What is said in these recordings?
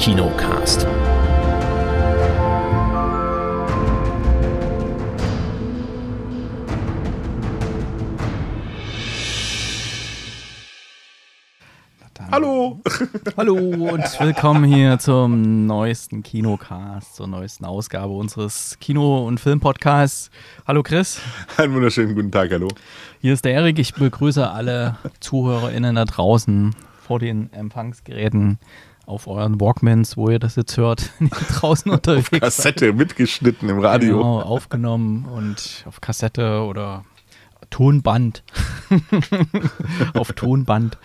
Kinocast. Hallo! Hallo und willkommen hier zum neuesten Kinocast, zur neuesten Ausgabe unseres Kino- und Filmpodcasts. Hallo Chris. Einen wunderschönen guten Tag, hallo. Hier ist der Erik. Ich begrüße alle ZuhörerInnen da draußen vor den Empfangsgeräten auf euren Walkmans, wo ihr das jetzt hört, draußen unterwegs. Auf Kassette seid. mitgeschnitten im Radio. Genau, aufgenommen und auf Kassette oder Tonband. auf Tonband.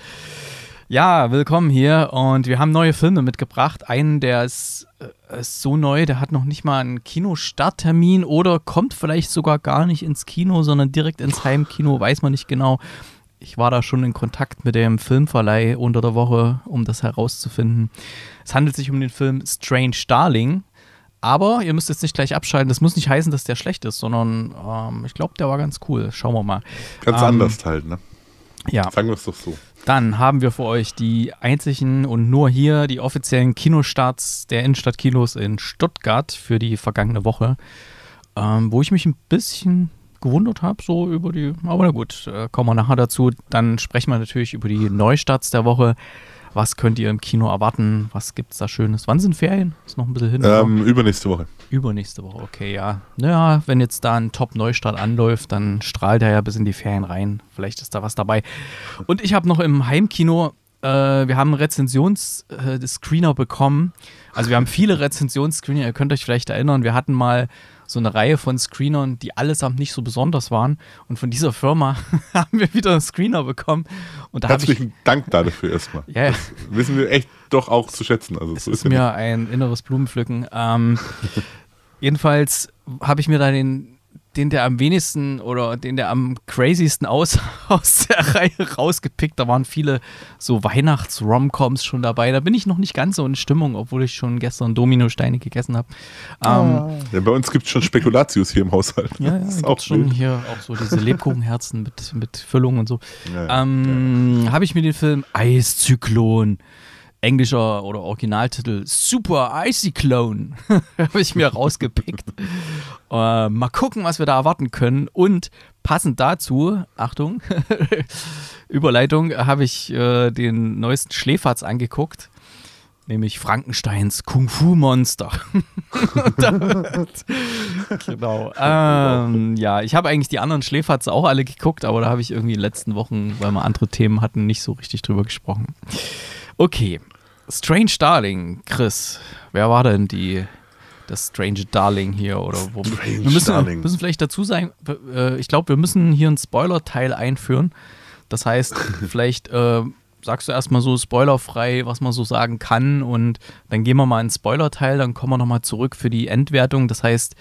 Ja, willkommen hier und wir haben neue Filme mitgebracht. Einen, der ist, äh, ist so neu, der hat noch nicht mal einen Kinostarttermin oder kommt vielleicht sogar gar nicht ins Kino, sondern direkt ins Heimkino, weiß man nicht genau ich war da schon in Kontakt mit dem Filmverleih unter der Woche, um das herauszufinden. Es handelt sich um den Film Strange Darling. Aber ihr müsst jetzt nicht gleich abschalten. Das muss nicht heißen, dass der schlecht ist, sondern ähm, ich glaube, der war ganz cool. Schauen wir mal. Ganz ähm, anders halt, ne? Ja. Fangen wir es doch so. Dann haben wir für euch die einzigen und nur hier die offiziellen Kinostarts der Innenstadtkinos in Stuttgart für die vergangene Woche, ähm, wo ich mich ein bisschen gewundert habe, so über die. Aber na gut, äh, kommen wir nachher dazu. Dann sprechen wir natürlich über die Neustarts der Woche. Was könnt ihr im Kino erwarten? Was gibt es da Schönes? Wann sind Ferien? Ist noch ein bisschen hin. Ähm, übernächste Woche. Übernächste Woche, okay, ja. Naja, wenn jetzt da ein Top-Neustart anläuft, dann strahlt er ja bis in die Ferien rein. Vielleicht ist da was dabei. Und ich habe noch im Heimkino äh, wir haben Rezensionsscreener äh, bekommen. Also wir haben viele Rezensions-Screener, ihr könnt euch vielleicht erinnern, wir hatten mal so eine Reihe von Screenern, die allesamt nicht so besonders waren. Und von dieser Firma haben wir wieder einen Screener bekommen. Und da Herzlichen ich, Dank dafür erstmal. Yeah. Das wissen wir echt doch auch zu schätzen. Also es ist, ist mir ein inneres Blumenpflücken. Ähm, jedenfalls habe ich mir da den den der am wenigsten oder den der am crazysten aus, aus der Reihe rausgepickt. Da waren viele so Weihnachts-Romcoms schon dabei. Da bin ich noch nicht ganz so in Stimmung, obwohl ich schon gestern Dominosteine gegessen habe. Ähm, oh. ja, bei uns gibt es schon Spekulatius hier im Haushalt. Ja, ja auch schon hier auch so diese Lebkuchenherzen mit, mit Füllung und so. Ja, ähm, habe ich mir den Film Eiszyklon englischer oder Originaltitel Super Icy Clone. Habe ich mir rausgepickt. äh, mal gucken, was wir da erwarten können. Und passend dazu, Achtung, Überleitung, habe ich äh, den neuesten Schläferz angeguckt. Nämlich Frankensteins Kung Fu Monster. genau. Ähm, ja, ich habe eigentlich die anderen Schläferze auch alle geguckt, aber da habe ich irgendwie in den letzten Wochen, weil wir andere Themen hatten, nicht so richtig drüber gesprochen. Okay. Strange Darling, Chris. Wer war denn die, das Strange Darling hier? Oder wo? Strange wir müssen, Darling. müssen vielleicht dazu sagen, äh, ich glaube, wir müssen hier einen Spoiler-Teil einführen. Das heißt, vielleicht äh, sagst du erstmal so spoilerfrei, was man so sagen kann. Und dann gehen wir mal in den Spoiler-Teil, dann kommen wir nochmal zurück für die Endwertung. Das heißt,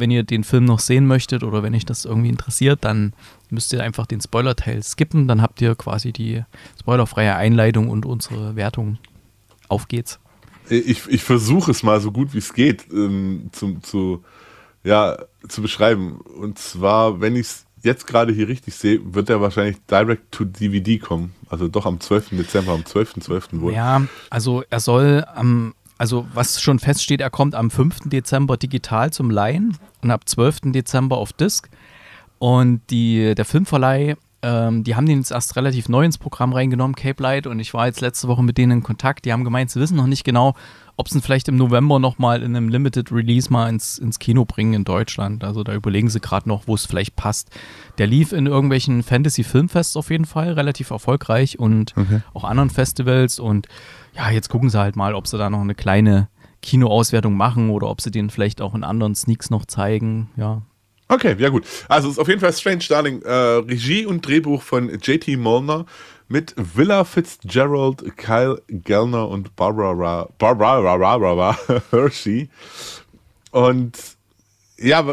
wenn ihr den Film noch sehen möchtet oder wenn euch das irgendwie interessiert, dann müsst ihr einfach den Spoiler-Teil skippen. Dann habt ihr quasi die spoilerfreie Einleitung und unsere Wertung. Auf geht's. Äh, ich, ich versuche es mal so gut wie es geht ähm, zum, zu, ja, zu beschreiben. Und zwar, wenn ich es jetzt gerade hier richtig sehe, wird er wahrscheinlich direct to DVD kommen. Also doch am 12. Dezember, am 12.12. .12. wohl. Ja, also er soll am also was schon feststeht, er kommt am 5. Dezember digital zum Laien und ab 12. Dezember auf Disc. Und die, der Filmverleih, ähm, die haben den jetzt erst relativ neu ins Programm reingenommen, Cape Light. Und ich war jetzt letzte Woche mit denen in Kontakt. Die haben gemeint, sie wissen noch nicht genau, ob sie ihn vielleicht im November nochmal in einem Limited Release mal ins, ins Kino bringen in Deutschland. Also da überlegen sie gerade noch, wo es vielleicht passt. Der lief in irgendwelchen Fantasy-Filmfests auf jeden Fall relativ erfolgreich und okay. auch anderen Festivals und ja, jetzt gucken sie halt mal, ob sie da noch eine kleine Kinoauswertung machen oder ob sie den vielleicht auch in anderen Sneaks noch zeigen, ja. Okay, ja gut. Also es ist auf jeden Fall Strange Darling, äh, Regie und Drehbuch von JT Molnar mit Villa Fitzgerald, Kyle Gellner und Barbara, Barbara, Barbara Hershey. Und ja,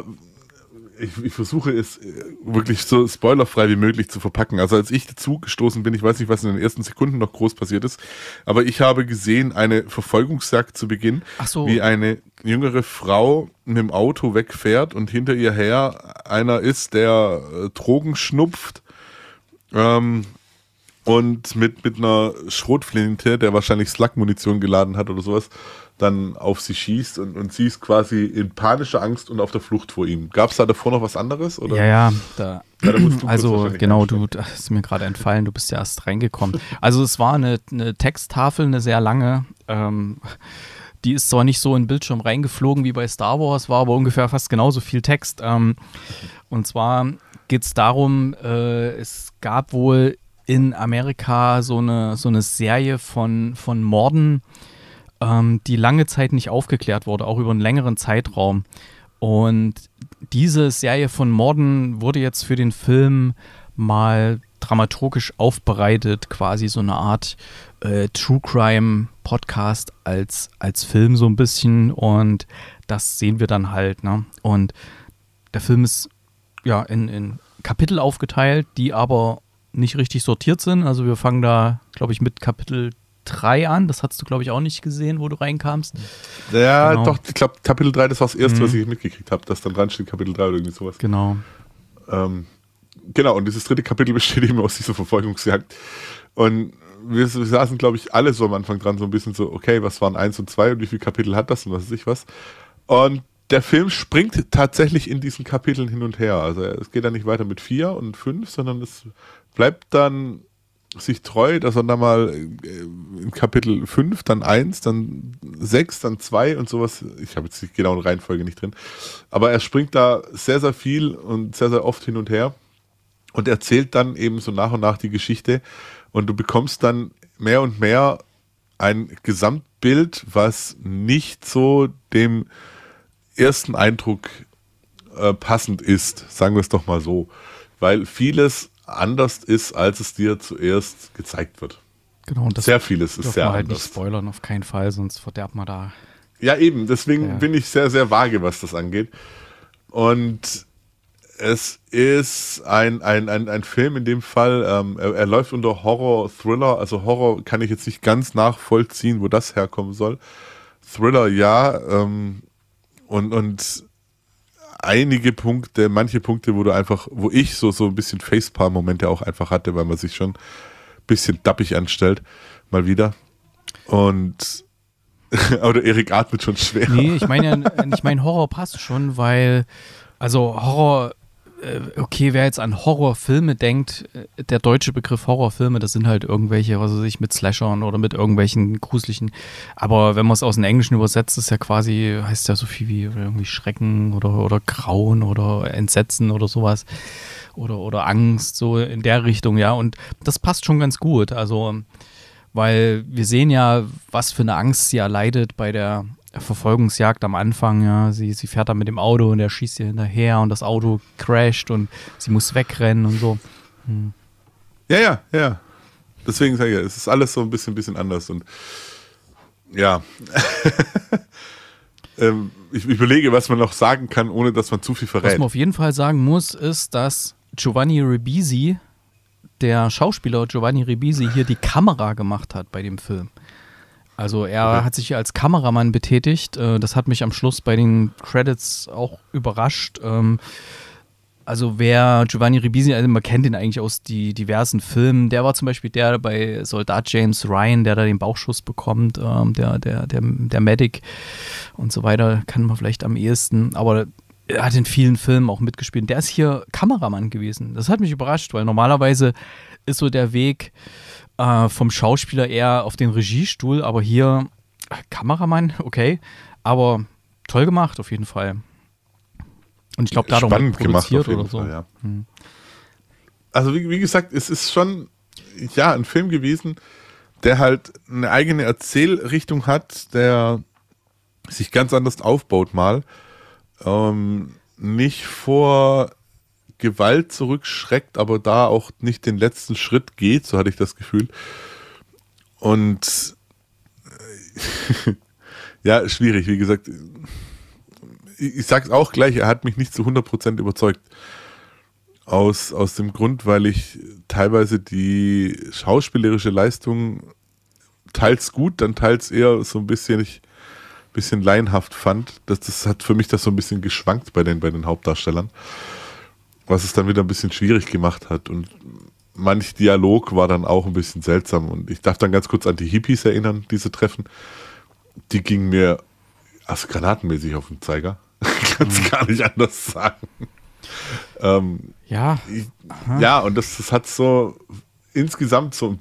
ich, ich, versuche es äh, wirklich so spoilerfrei wie möglich zu verpacken. Also als ich dazugestoßen bin, ich weiß nicht, was in den ersten Sekunden noch groß passiert ist, aber ich habe gesehen, eine Verfolgungsjagd zu Beginn, so. wie eine jüngere Frau mit dem Auto wegfährt und hinter ihr her einer ist, der äh, Drogen schnupft ähm, und mit, mit einer Schrotflinte, der wahrscheinlich Slackmunition geladen hat oder sowas, dann auf sie schießt und, und sie ist quasi in panischer Angst und auf der Flucht vor ihm. Gab es da davor noch was anderes? Oder? Ja, ja, da, ja, da also genau, du das mir gerade entfallen, du bist ja erst reingekommen. Also es war eine, eine Texttafel, eine sehr lange. Ähm, die ist zwar nicht so in den Bildschirm reingeflogen wie bei Star Wars, war aber ungefähr fast genauso viel Text. Ähm, und zwar geht es darum, äh, es gab wohl in Amerika so eine, so eine Serie von, von Morden, ähm, die lange Zeit nicht aufgeklärt wurde, auch über einen längeren Zeitraum. Und diese Serie von Morden wurde jetzt für den Film mal dramaturgisch aufbereitet, quasi so eine Art äh, True Crime Podcast als, als Film so ein bisschen. Und das sehen wir dann halt. Ne? Und der Film ist ja in, in Kapitel aufgeteilt, die aber nicht richtig sortiert sind. Also wir fangen da, glaube ich, mit Kapitel 3 an. Das hast du, glaube ich, auch nicht gesehen, wo du reinkamst. Ja, genau. doch, ich glaube, Kapitel 3, das war das erste, mhm. was ich mitgekriegt habe, dass dann dran steht, Kapitel 3 oder irgendwie sowas. Genau. Ähm, genau, und dieses dritte Kapitel besteht eben aus dieser Verfolgungsjagd. Und wir, wir saßen, glaube ich, alle so am Anfang dran, so ein bisschen so, okay, was waren 1 und 2 und wie viele Kapitel hat das und was weiß ich was. Und der Film springt tatsächlich in diesen Kapiteln hin und her. Also es geht dann nicht weiter mit 4 und 5, sondern es bleibt dann sich treu, dass er äh, dann mal in Kapitel 5, dann 1, dann 6, dann 2 und sowas, ich habe jetzt die genauen Reihenfolge nicht drin, aber er springt da sehr, sehr viel und sehr, sehr oft hin und her und erzählt dann eben so nach und nach die Geschichte und du bekommst dann mehr und mehr ein Gesamtbild, was nicht so dem ersten Eindruck äh, passend ist, sagen wir es doch mal so, weil vieles anders ist, als es dir zuerst gezeigt wird. Genau, und das sehr vieles ist sehr man halt anders. nicht spoilern, auf keinen Fall, sonst verderbt man da. Ja, eben, deswegen ja. bin ich sehr, sehr vage, was das angeht. Und es ist ein, ein, ein, ein Film in dem Fall, ähm, er, er, läuft unter Horror-Thriller, also Horror kann ich jetzt nicht ganz nachvollziehen, wo das herkommen soll. Thriller ja, ähm, und, und einige Punkte, manche Punkte, wo du einfach, wo ich so, so ein bisschen Facepalm-Momente auch einfach hatte, weil man sich schon ein bisschen dappig anstellt, mal wieder. Und oder Erik atmet schon schwer. Nee, ich meine ich meine Horror passt schon, weil also Horror äh, okay, wer jetzt an Horrorfilme denkt, äh, der deutsche Begriff Horrorfilme, das sind halt irgendwelche, was weiß ich, mit Slashern oder mit irgendwelchen gruseligen. Aber wenn man es aus dem Englischen übersetzt, ist ja quasi, heißt ja so viel wie irgendwie Schrecken oder, oder Grauen oder Entsetzen oder sowas. Oder, oder Angst, so in der Richtung, ja. Und das passt schon ganz gut. Also, weil wir sehen ja, was für eine Angst sie erleidet bei der Verfolgungsjagd am Anfang, ja. Sie, sie fährt da mit dem Auto und er schießt ihr hinterher und das Auto crasht und sie muss wegrennen und so. Hm. Ja, ja, ja. Deswegen sage ich es ist alles so ein bisschen, bisschen anders und ja. Ähm, ich, ich überlege, was man noch sagen kann, ohne dass man zu viel verrät. Was man auf jeden Fall sagen muss, ist, dass Giovanni Ribisi, der Schauspieler Giovanni Ribisi, hier die Kamera gemacht hat bei dem Film. Also er hat sich als Kameramann betätigt. Äh, das hat mich am Schluss bei den Credits auch überrascht. Ähm, also wer Giovanni Ribisi, also man kennt ihn eigentlich aus die diversen Filmen. Der war zum Beispiel der bei Soldat James Ryan, der da den Bauchschuss bekommt, ähm, der, der, der, der Medic und so weiter, kann man vielleicht am ehesten. Aber er äh, hat in vielen Filmen auch mitgespielt. Der ist hier Kameramann gewesen. Das hat mich überrascht, weil normalerweise ist so der Weg äh, vom Schauspieler eher auf den Regiestuhl, aber hier äh, Kameramann, okay. Aber toll gemacht, auf jeden Fall. Und ich glaube, dadurch Spannend gemacht, auf jeden so. Fall, ja. Hm. Also, wie, wie gesagt, es ist schon, ja, ein Film gewesen, der halt eine eigene Erzählrichtung hat, der sich ganz anders aufbaut mal ähm, nicht vor Gewalt zurückschreckt, aber da auch nicht den letzten Schritt geht, so hatte ich das Gefühl. Und äh, ja, schwierig, wie gesagt. Ich, sag's auch gleich, er hat mich nicht zu 100% überzeugt. Aus, aus dem Grund, weil ich teilweise die schauspielerische Leistung teils gut, dann teils eher so ein bisschen ich, bisschen leinhaft fand. Das, das hat für mich das so ein bisschen geschwankt bei den, bei den Hauptdarstellern, was es dann wieder ein bisschen schwierig gemacht hat. Und manch Dialog war dann auch ein bisschen seltsam. Und ich darf dann ganz kurz an die Hippies erinnern, diese Treffen. Die gingen mir als granatenmäßig auf den Zeiger. kann es mhm. gar nicht anders sagen. Ähm, ja. Ich, ja, und das, das hat so insgesamt so ein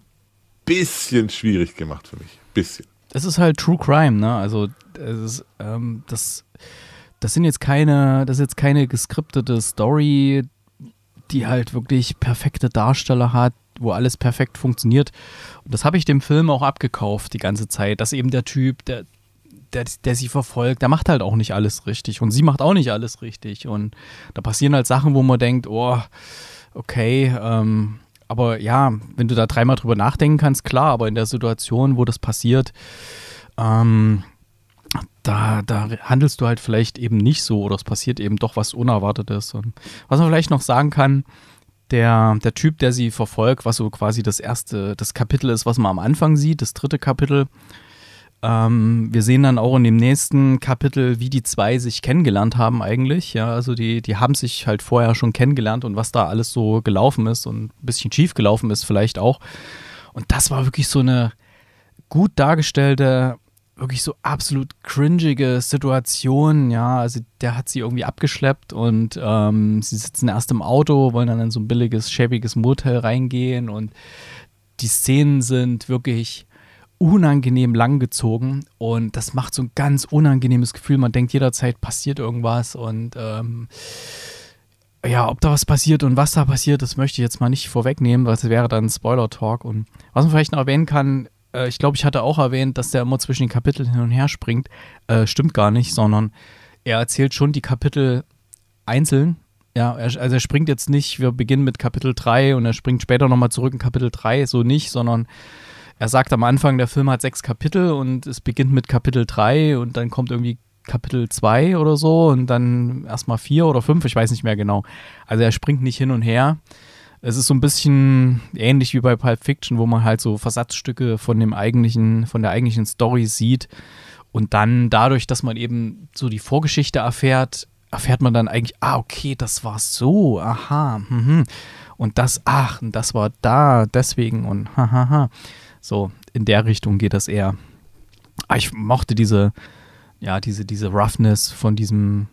bisschen schwierig gemacht für mich. Bisschen. Das ist halt True Crime, ne? Also das, äh, ähm, das, das sind jetzt keine, das ist jetzt keine geskriptete Story, die halt wirklich perfekte Darsteller hat, wo alles perfekt funktioniert. Und das habe ich dem Film auch abgekauft die ganze Zeit, dass eben der Typ, der, der, der, sie verfolgt, der macht halt auch nicht alles richtig und sie macht auch nicht alles richtig. Und da passieren halt Sachen, wo man denkt, oh, okay, ähm, aber ja, wenn du da dreimal drüber nachdenken kannst, klar, aber in der Situation, wo das passiert, ähm, da, da handelst du halt vielleicht eben nicht so oder es passiert eben doch was Unerwartetes. Und was man vielleicht noch sagen kann, der, der Typ, der sie verfolgt, was so quasi das erste, das Kapitel ist, was man am Anfang sieht, das dritte Kapitel. Ähm, wir sehen dann auch in dem nächsten Kapitel, wie die zwei sich kennengelernt haben eigentlich. Ja, also die, die haben sich halt vorher schon kennengelernt und was da alles so gelaufen ist und ein bisschen schief gelaufen ist vielleicht auch. Und das war wirklich so eine gut dargestellte wirklich so absolut cringige Situationen, ja. Also der hat sie irgendwie abgeschleppt und ähm, sie sitzen erst im Auto, wollen dann in so ein billiges, schäbiges Motel reingehen und die Szenen sind wirklich unangenehm langgezogen und das macht so ein ganz unangenehmes Gefühl. Man denkt jederzeit passiert irgendwas und ähm, ja, ob da was passiert und was da passiert, das möchte ich jetzt mal nicht vorwegnehmen, weil es wäre dann Spoiler-Talk. Und was man vielleicht noch erwähnen kann, äh, ich glaube, ich hatte auch erwähnt, dass der immer zwischen den Kapiteln hin und her springt. Äh, stimmt gar nicht, sondern er erzählt schon die Kapitel einzeln. Ja, er, also er springt jetzt nicht, wir beginnen mit Kapitel 3 und er springt später nochmal zurück in Kapitel 3, so nicht, sondern er sagt am Anfang, der Film hat sechs Kapitel und es beginnt mit Kapitel 3 und dann kommt irgendwie Kapitel 2 oder so und dann erstmal 4 oder 5, ich weiß nicht mehr genau. Also er springt nicht hin und her es ist so ein bisschen ähnlich wie bei Pulp Fiction, wo man halt so Versatzstücke von dem eigentlichen, von der eigentlichen Story sieht. Und dann dadurch, dass man eben so die Vorgeschichte erfährt, erfährt man dann eigentlich, ah, okay, das war so, aha, mhm. und das, ach, und das war da, deswegen und hahaha. Ha, ha. So, in der Richtung geht das eher. Aber ah, ich mochte diese, ja, diese, diese Roughness von diesem,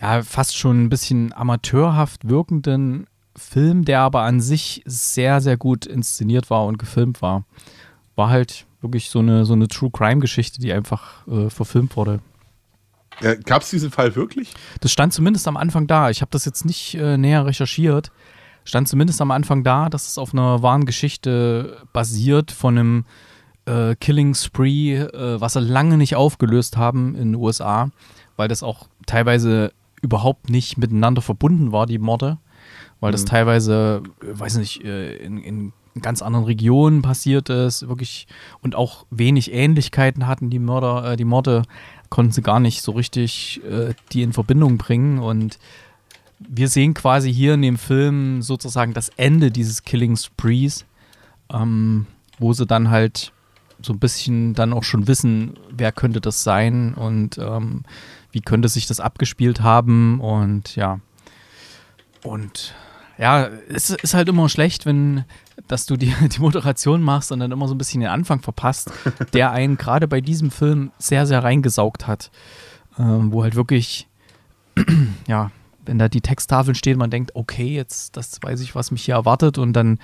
ja, fast schon ein bisschen amateurhaft wirkenden Film, der aber an sich sehr, sehr gut inszeniert war und gefilmt war. War halt wirklich so eine, so eine True Crime-Geschichte, die einfach äh, verfilmt wurde. Äh, Gab es diesen Fall wirklich? Das stand zumindest am Anfang da. Ich habe das jetzt nicht äh, näher recherchiert. Stand zumindest am Anfang da, dass es auf einer wahren Geschichte basiert von einem äh, Killing Spree, äh, was sie lange nicht aufgelöst haben in den USA, weil das auch teilweise überhaupt nicht miteinander verbunden war, die Morde weil mhm. das teilweise, weiß nicht, äh, in, in ganz anderen Regionen passiert ist, wirklich und auch wenig Ähnlichkeiten hatten die Mörder, äh, die Morde konnten sie gar nicht so richtig äh, die in Verbindung bringen und wir sehen quasi hier in dem Film sozusagen das Ende dieses Killing Sprees, ähm, wo sie dann halt so ein bisschen dann auch schon wissen, wer könnte das sein und ähm, wie könnte sich das abgespielt haben und ja und ja, es ist halt immer schlecht, wenn, dass du die, die Moderation machst und dann immer so ein bisschen den Anfang verpasst, der einen gerade bei diesem Film sehr, sehr reingesaugt hat. Ähm, wo halt wirklich, ja, wenn da die Texttafeln stehen, man denkt, okay, jetzt, das weiß ich, was mich hier erwartet und dann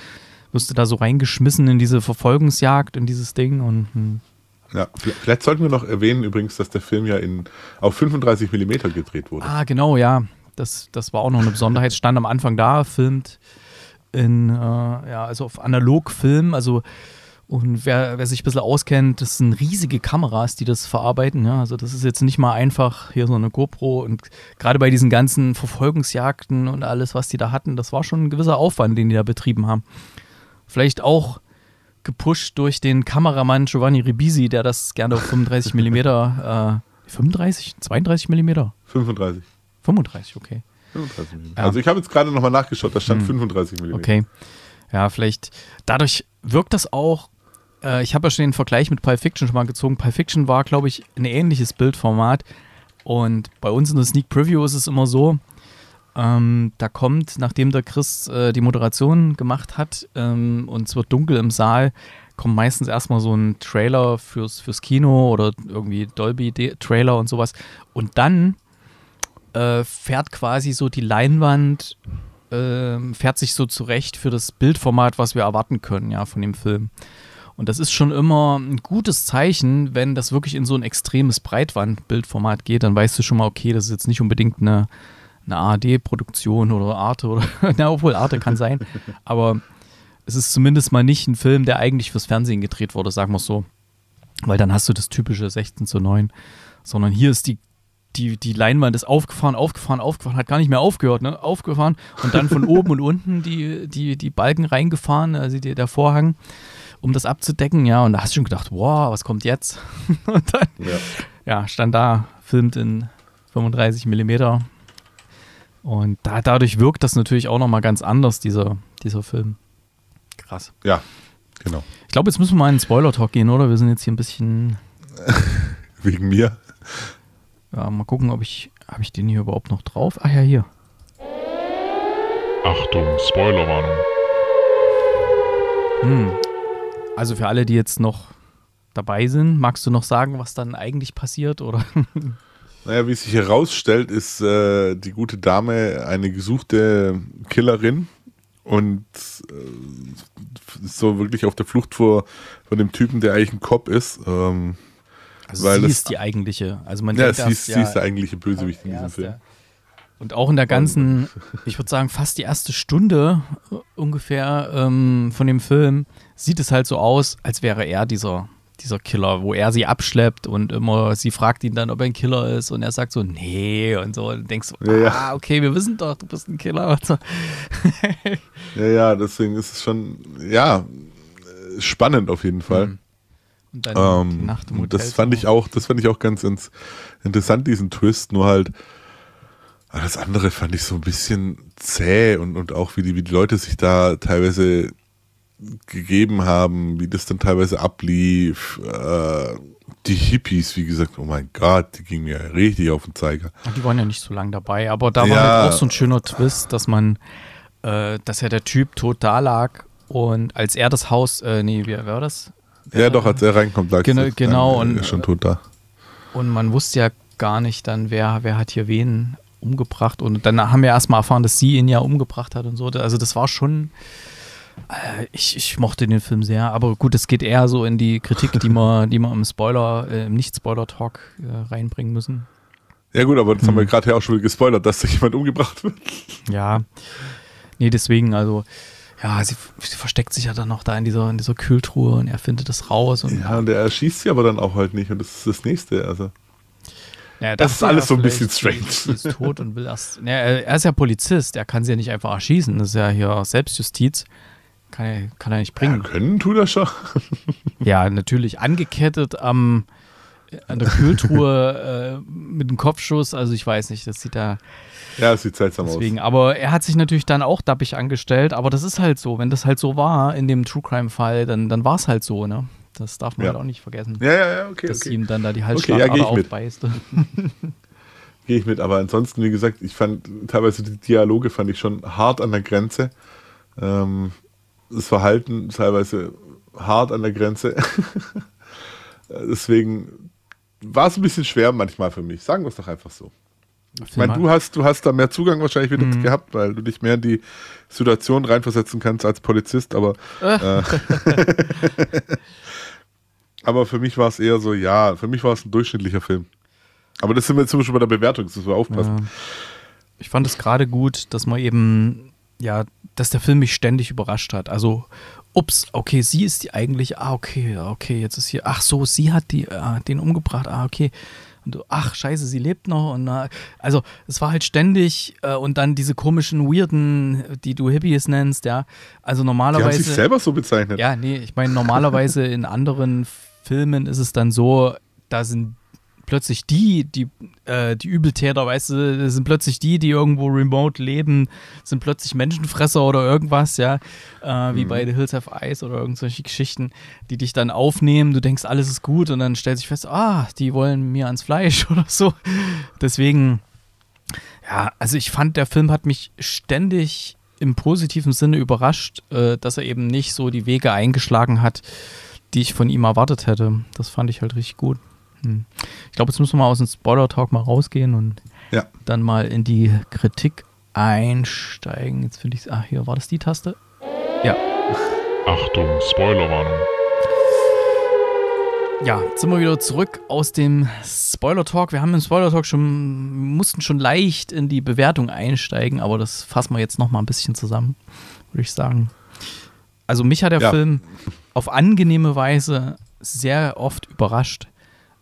wirst du da so reingeschmissen in diese Verfolgungsjagd, in dieses Ding und. Hm. Ja, vielleicht sollten wir noch erwähnen übrigens, dass der Film ja in, auf 35 Millimeter gedreht wurde. Ah, genau, ja. Das, das war auch noch eine Besonderheit. Stand am Anfang da, filmt in, äh, ja, also auf Analogfilm, also und wer, wer, sich ein bisschen auskennt, das sind riesige Kameras, die das verarbeiten. Ja? Also das ist jetzt nicht mal einfach hier so eine GoPro und gerade bei diesen ganzen Verfolgungsjagden und alles, was die da hatten, das war schon ein gewisser Aufwand, den die da betrieben haben. Vielleicht auch gepusht durch den Kameramann Giovanni Ribisi, der das gerne auf 35 mm, äh, 35, 32 mm? 35. 35, okay. 35 mm. Also ich habe jetzt gerade nochmal nachgeschaut, da stand hm. 35 Millionen. Okay. Ja, vielleicht. Dadurch wirkt das auch. Äh, ich habe ja schon den Vergleich mit Pulp Fiction schon mal gezogen. Pulp Fiction war, glaube ich, ein ähnliches Bildformat. Und bei uns in der Sneak Preview ist es immer so, ähm, da kommt, nachdem der Chris äh, die Moderation gemacht hat ähm, und es wird dunkel im Saal, kommt meistens erstmal so ein Trailer fürs, fürs Kino oder irgendwie Dolby-Trailer und sowas. Und dann äh, fährt quasi so die Leinwand, äh, fährt sich so zurecht für das Bildformat, was wir erwarten können, ja, von dem Film. Und das ist schon immer ein gutes Zeichen, wenn das wirklich in so ein extremes Breitwandbildformat geht, dann weißt du schon mal, okay, das ist jetzt nicht unbedingt eine, eine ARD-Produktion oder Arte oder, na, obwohl Arte kann sein, aber es ist zumindest mal nicht ein Film, der eigentlich fürs Fernsehen gedreht wurde, sagen wir es so. Weil dann hast du das typische 16 zu 9, sondern hier ist die die, die Leinwand ist aufgefahren, aufgefahren, aufgefahren, hat gar nicht mehr aufgehört, ne? Aufgefahren und dann von oben und unten die, die, die Balken reingefahren, also die, der Vorhang, um das abzudecken, ja. Und da hast du schon gedacht, wow, was kommt jetzt? und dann, ja. ja, stand da, filmt in 35 Millimeter. Und da, dadurch wirkt das natürlich auch nochmal ganz anders, dieser, dieser Film. Krass. Ja, genau. Ich glaube, jetzt müssen wir mal in den Spoiler-Talk gehen, oder? Wir sind jetzt hier ein bisschen. Wegen mir? Ja, mal gucken, ob ich. Habe ich den hier überhaupt noch drauf? Ach ja, hier. Achtung, Spoilerwarnung. Hm. Also für alle, die jetzt noch dabei sind, magst du noch sagen, was dann eigentlich passiert? Oder? Naja, wie es sich herausstellt, ist äh, die gute Dame eine gesuchte Killerin und äh, so wirklich auf der Flucht vor, vor dem Typen, der eigentlich ein Cop ist. Ähm, also Weil sie ist die eigentliche. Also man ja, denkt, sie, ist, ja, sie ist der eigentliche Bösewicht in diesem Film. und auch in der ganzen, ich würde sagen, fast die erste Stunde äh, ungefähr ähm, von dem Film sieht es halt so aus, als wäre er dieser, dieser Killer, wo er sie abschleppt und immer, sie fragt ihn dann, ob er ein Killer ist und er sagt so, nee und so. Und denkst du, ja, ah, okay, wir wissen doch, du bist ein Killer. So. ja, ja, deswegen ist es schon, ja, äh, spannend auf jeden Fall. Mhm. Und dann ähm, Nacht im Hotel. Das fand ich auch, das fand ich auch ganz ins, interessant, diesen Twist, nur halt. Alles andere fand ich so ein bisschen zäh und, und auch wie die, wie die Leute sich da teilweise gegeben haben, wie das dann teilweise ablief. Äh, die Hippies, wie gesagt, oh mein Gott, die gingen ja richtig auf den Zeiger. Die waren ja nicht so lange dabei, aber da war halt auch so ein schöner Twist, dass man, äh, dass ja der Typ tot da lag und als er das Haus, äh, nee, wie war das? Ja, doch, als er reinkommt, lag genau, es genau und, schon tot da. Und man wusste ja gar nicht dann, wer, wer hat hier wen umgebracht. Und dann haben wir erstmal erfahren, dass sie ihn ja umgebracht hat und so. Also das war schon. Äh, ich, ich, mochte den Film sehr, aber gut, es geht eher so in die Kritik, die man, die man im Spoiler, äh, im Nicht-Spoiler-Talk äh, reinbringen müssen. Ja, gut, aber das hm. haben wir hm. gerade ja auch schon gespoilert, dass da jemand umgebracht wird. Ja. Nee, deswegen, also ja, sie, sie, versteckt sich ja dann noch da in dieser, in dieser Kühltruhe und er findet das raus. Und ja, und er erschießt sie aber dann auch halt nicht und das ist das Nächste. Also. Ja, das, ist alles so ein bisschen strange. Sie ist tot und will erst. Ja, er ist ja Polizist, er kann sie ja nicht einfach erschießen. Das ist ja hier Selbstjustiz. Kann er, kann er nicht bringen. Ja, können tut er schon. ja, natürlich. Angekettet am, an der Kühltruhe äh, mit einem Kopfschuss. Also ich weiß nicht, dass sie da. Ja, es sieht seltsam Deswegen. aus. Aber er hat sich natürlich dann auch dappig angestellt, aber das ist halt so. Wenn das halt so war in dem True Crime-Fall, dann, dann war es halt so, ne? Das darf man ja. halt auch nicht vergessen. Ja, ja, ja, okay. Dass okay. ihm dann da die Halsschlagader okay, ja, aufbeißt. gehe ich mit, aber ansonsten, wie gesagt, ich fand teilweise die Dialoge fand ich schon hart an der Grenze. Ähm, das Verhalten teilweise hart an der Grenze. Deswegen war es ein bisschen schwer manchmal für mich. Sagen wir es doch einfach so. Ich meine, du hast, du hast da mehr Zugang wahrscheinlich wieder mhm. gehabt, weil du dich mehr in die Situation reinversetzen kannst als Polizist, aber. Ah. Äh, aber für mich war es eher so, ja, für mich war es ein durchschnittlicher Film. Aber das sind wir jetzt zum Beispiel bei der Bewertung, das müssen wir aufpassen. Ja. Ich fand es gerade gut, dass man eben, ja, dass der Film mich ständig überrascht hat. Also, ups, okay, sie ist die eigentlich, ah, okay, okay, jetzt ist hier, ach so, sie hat die, ah, den umgebracht, ah, okay und du, ach scheiße, sie lebt noch. Und also es war halt ständig äh, und dann diese komischen Weirden, die du Hippies nennst, ja. Also normalerweise. Die haben sich selber so bezeichnet. Ja, nee, ich meine, normalerweise in anderen Filmen ist es dann so, da sind plötzlich die, die, äh, die Übeltäter, weißt du, sind plötzlich die, die irgendwo remote leben, sind plötzlich Menschenfresser oder irgendwas, ja. Äh, wie mhm. bei The Hills Have Ice oder irgendwelche Geschichten, die dich dann aufnehmen, du denkst, alles ist gut und dann stellt sich fest, ah, die wollen mir ans Fleisch oder so. Deswegen, ja, also ich fand, der Film hat mich ständig im positiven Sinne überrascht, äh, dass er eben nicht so die Wege eingeschlagen hat, die ich von ihm erwartet hätte. Das fand ich halt richtig gut. Hm. Ich glaube, jetzt müssen wir mal aus dem Spoiler-Talk mal rausgehen und ja. dann mal in die Kritik einsteigen. Jetzt finde ich es. Ach, hier war das die Taste. Ja. Achtung, Spoilerwarnung. Ja, jetzt sind wir wieder zurück aus dem Spoiler-Talk. Wir haben im Spoiler-Talk schon, mussten schon leicht in die Bewertung einsteigen, aber das fassen wir jetzt nochmal ein bisschen zusammen, würde ich sagen. Also mich hat der ja. Film auf angenehme Weise sehr oft überrascht.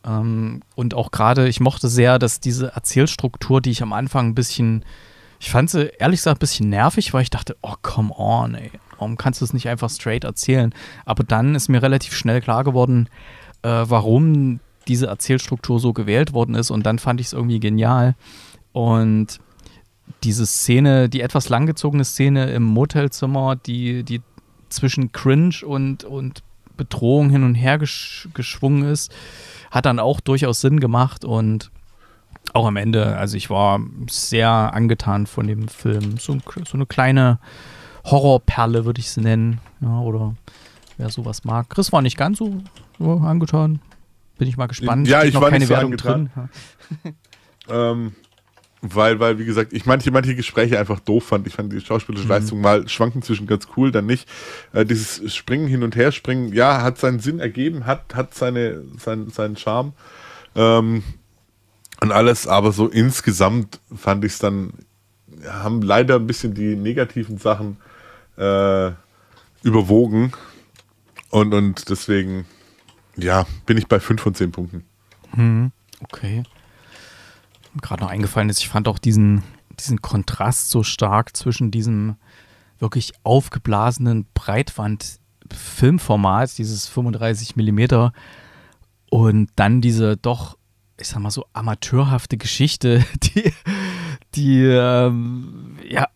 Ähm, und auch gerade, ich mochte sehr, dass diese Erzählstruktur, die ich am Anfang ein bisschen, ich fand sie ehrlich gesagt ein bisschen nervig, weil ich dachte, oh, come on, ey, warum kannst du es nicht einfach straight erzählen? Aber dann ist mir relativ schnell klar geworden, äh, warum diese Erzählstruktur so gewählt worden ist und dann fand ich es irgendwie genial. Und diese Szene, die etwas langgezogene Szene im Motelzimmer, die, die zwischen Cringe und, und Bedrohung hin und her gesch geschwungen ist, hat dann auch durchaus Sinn gemacht und auch am Ende, also ich war sehr angetan von dem Film. So, so eine kleine Horrorperle würde ich es nennen. Ja, oder wer sowas mag. Chris war nicht ganz so angetan. Bin ich mal gespannt. Ja, ich, ich noch war keine so Wertung angetan. drin. ähm, weil, weil, wie gesagt, ich manche, manche Gespräche einfach doof fand. Ich fand die schauspielerische mhm. Leistung mal schwanken zwischen ganz cool, dann nicht. Äh, dieses Springen hin und her springen, ja, hat seinen Sinn ergeben, hat, hat seine, sein, seinen Charme ähm, und alles, aber so insgesamt fand ich es dann, haben leider ein bisschen die negativen Sachen äh, überwogen und, und deswegen, ja, bin ich bei 5 von 10 Punkten. Mhm. Okay gerade noch eingefallen ist, ich fand auch diesen, diesen Kontrast so stark zwischen diesem wirklich aufgeblasenen Breitwand-Filmformat, dieses 35 mm und dann diese doch, ich sag mal so, amateurhafte Geschichte, die, die ähm, ja